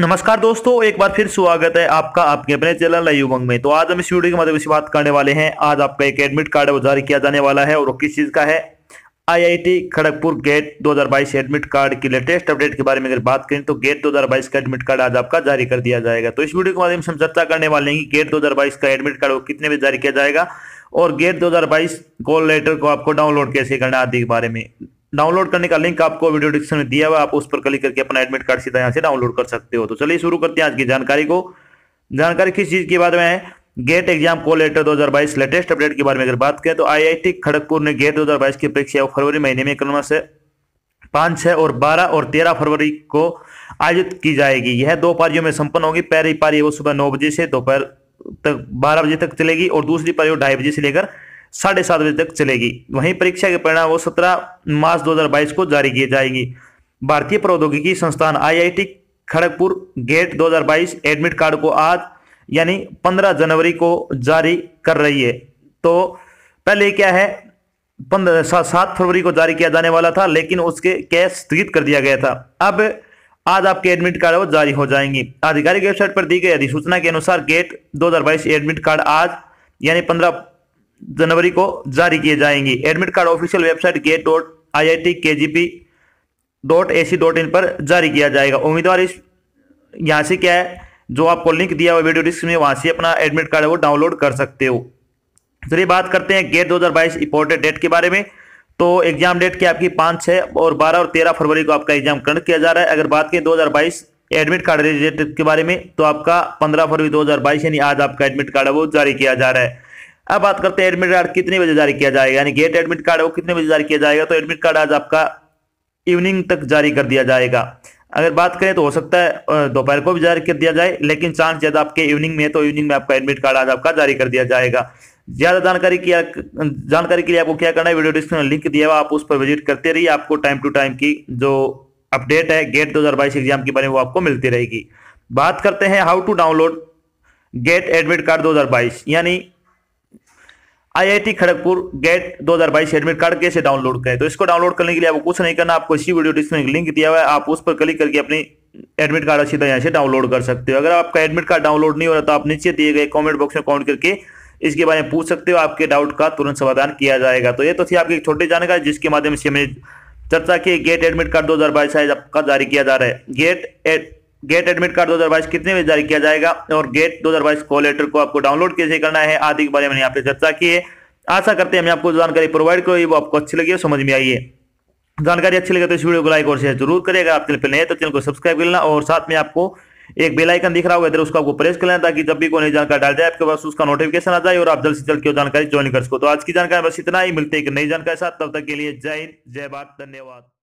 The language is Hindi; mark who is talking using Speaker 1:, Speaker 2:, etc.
Speaker 1: नमस्कार दोस्तों एक बार फिर स्वागत है आपका आपके अपने चैनल लाइव उमंग में तो आज हम इस वीडियो के माध्यम से बात करने वाले हैं आज आपका एक एडमिट कार्ड जारी किया जाने वाला है और वो किस चीज़ का है IIT Kharagpur GATE 2022 admit card की लेटेस्ट अपडेट के बारे में अगर बात करें तो गेट 2022 का एडमिट कार्ड आज आपका जारी कर दिया जाएगा तो इस वीडियो के माध्यम से हम चर्चा करने वाले हैं कि गेट 2022 का एडमिट कार्ड वो कितने बजे जारी किया जाएगा और गेट 2022 कॉल लेटर को आपको डाउनलोड कैसे करना आदि के बारे में डाउनलोड करने का लिंक आपको वीडियो डिस्क्रिप्शन में दिया हुआ आप उस पर क्लिक करके अपना एडमिट कार्ड सीधा यहाँ से डाउनलोड कर सकते हो तो चलिए शुरू करते हैं आज की जानकारी को जानकारी किस चीज़ के बारे में है गेट एग्जाम को लेटर 2022 लेटेस्ट अपडेट के बारे में अगर बात करें तो आईआईटी खड़गपुर ने गेट 2022 की परीक्षा फरवरी महीने में क्रम से पांच छह और बारह और तेरह फरवरी को आयोजित की जाएगी यह दो पारियों में संपन्न होगी पहली पारी वो सुबह नौ बजे से दोपहर तक बारह बजे तक चलेगी और दूसरी पारी वो ढाई बजे से लेकर साढ़े सात बजे तक चलेगी वहीं परीक्षा के परिणाम वो सत्रह मार्च 2022 को जारी किए जाएंगे भारतीय प्रौद्योगिकी संस्थान IIT Kharagpur GATE 2022 admit card को आज यानी 15 जनवरी को जारी कर रही है तो पहले क्या है सात फरवरी को जारी किया जाने वाला था लेकिन उसके कैश स्थगित कर दिया गया था अब आज आपके एडमिट कार्ड वो जारी हो जाएंगे आधिकारिक वेबसाइट पर दी गई अधिसूचना के अनुसार गेट 2022 एडमिट कार्ड आज यानी पंद्रह जनवरी को जारी किए जाएंगे एडमिट कार्ड ऑफिशियल वेबसाइट के dot I I T K G P dot A C dot in पर जारी किया जाएगा उम्मीदवार इस यहाँ से क्या है जो आपको लिंक दिया हुआ वीडियो डिस्क्रिप्शन में वहाँ से अपना एडमिट कार्ड है वो डाउनलोड कर सकते हो चलिए बात करते हैं गेट 2022 इंपोर्टेड डेट के बारे में तो एग्जाम डेट की आपकी पाँच छः और बारह और तेरह फरवरी को आपका एग्जाम कंडक्ट किया जा रहा है अगर बात करें बाईस एडमिट कार्ड रिलेटेड के बारे में तो आपका पंद्रह फरवरी 2022 यानी आज आपका एडमिट कार्ड है वो जारी किया जा रहा है अब बात करते हैं एडमिट कार्ड कितने बजे जारी किया जाएगा यानी गेट एडमिट कार्ड वो कितने बजे जारी किया जाएगा तो एडमिट कार्ड आज आपका इवनिंग तक जारी कर दिया जाएगा अगर बात करें तो हो सकता है दोपहर को भी जारी कर दिया जाए लेकिन चांस ज्यादा आपके इवनिंग में है तो इवनिंग में आपका एडमिट कार्ड आज आपका जारी कर दिया जाएगा ज्यादा जानकारी की जानकारी के लिए आपको क्या करना है वीडियो डिस्क्रिप्शन लिंक दिया हुआ आप उस पर विजिट करते रहिए आपको टाइम टू टाइम की जो अपडेट है गेट दो एग्जाम के बारे में वो आपको मिलती रहेगी बात करते हैं how to download GATE admit card दो यानी IIT Kharagpur GATE 2022 admit card कैसे डाउनलोड करें तो इसको डाउनलोड करने के लिए आपको कुछ नहीं करना आपको इसी वीडियो डिस्क्रिप्शन लिंक दिया हुआ है आप उस पर क्लिक करके अपनी एडमिट कार्ड अच्छी यहाँ से डाउनलोड कर सकते हो अगर आपका एडमिट कार्ड डाउनलोड नहीं हो रहा तो आप नीचे दिए गए कॉमेंट बॉक्स में कॉमेंट करके इसके बारे में पूछ सकते हो आपके डाउट का तुरंत समाधान किया जाएगा तो ये तो थी आपकी एक छोटी जानकारी जिसके माध्यम से हमें चर्चा की गेट एडमिट कार्ड दो हजार बाईस आपका जारी किया जा रहा है GATE ad GATE admit card 2022 कितने बजे जारी किया जाएगा और गेट 2022 कॉल लेटर को आपको डाउनलोड कैसे करना है आदि के बारे में यहाँ पे चर्चा की है आशा करते हैं हमें आपको जानकारी प्रोवाइड करो वो आपको अच्छी लगी समझ में आइए जानकारी अच्छी लगे तो इस वीडियो को लाइक और शेयर जरूर करेगा आप चैनल पर नए तो चैनल को सब्सक्राइब कर लेना और साथ में आपको एक बेल आइकन दिख रहा होगा इधर उसको आपको प्रेस कर लेना ताकि जब भी कोई जानकारी डाल जाए आपके पास उसका नोटिफिकेशन आ जाए और आप जल्द से जल्द की जानकारी ज्वाइन कर सको तो आज की जानकारी बस इतना ही मिलते हैं एक नई जानकारी साथ तब तक के लिए जय हिंद जय भारत धन्यवाद